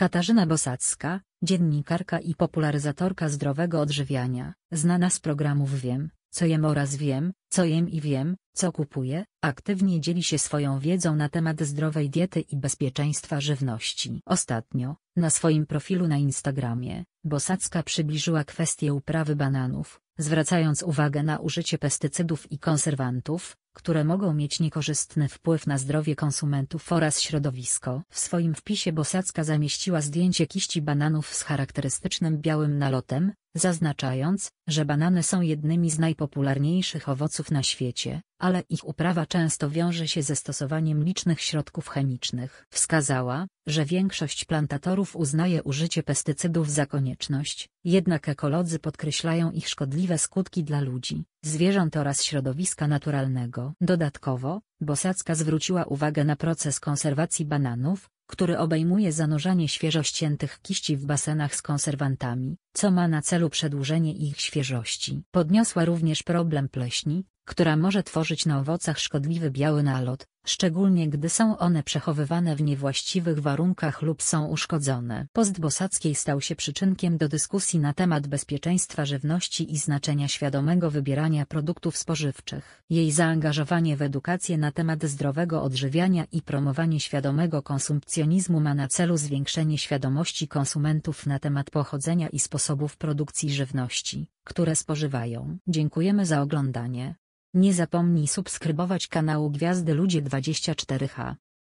Katarzyna Bosacka, dziennikarka i popularyzatorka zdrowego odżywiania, znana z programów Wiem, co jem oraz Wiem, co jem i Wiem, co kupuję, aktywnie dzieli się swoją wiedzą na temat zdrowej diety i bezpieczeństwa żywności. Ostatnio, na swoim profilu na Instagramie, Bosacka przybliżyła kwestię uprawy bananów, zwracając uwagę na użycie pestycydów i konserwantów, które mogą mieć niekorzystny wpływ na zdrowie konsumentów oraz środowisko. W swoim wpisie Bosacka zamieściła zdjęcie kiści bananów z charakterystycznym białym nalotem, zaznaczając, że banany są jednymi z najpopularniejszych owoców na świecie, ale ich uprawa często wiąże się ze stosowaniem licznych środków chemicznych. Wskazała, że większość plantatorów uznaje użycie pestycydów za konieczność, jednak ekolodzy podkreślają ich szkodliwe skutki dla ludzi, zwierząt oraz środowiska naturalnego. Dodatkowo, Bosacka zwróciła uwagę na proces konserwacji bananów, który obejmuje zanurzanie świeżo ściętych kiści w basenach z konserwantami, co ma na celu przedłużenie ich świeżości. Podniosła również problem pleśni, która może tworzyć na owocach szkodliwy biały nalot, szczególnie gdy są one przechowywane w niewłaściwych warunkach lub są uszkodzone. Post Bosackiej stał się przyczynkiem do dyskusji na temat bezpieczeństwa żywności i znaczenia świadomego wybierania produktów spożywczych. Jej zaangażowanie w edukację na temat zdrowego odżywiania i promowanie świadomego konsumpcjonizmu ma na celu zwiększenie świadomości konsumentów na temat pochodzenia i sposobów produkcji żywności, które spożywają. Dziękujemy za oglądanie. Nie zapomnij subskrybować kanału Gwiazdy Ludzie 24H.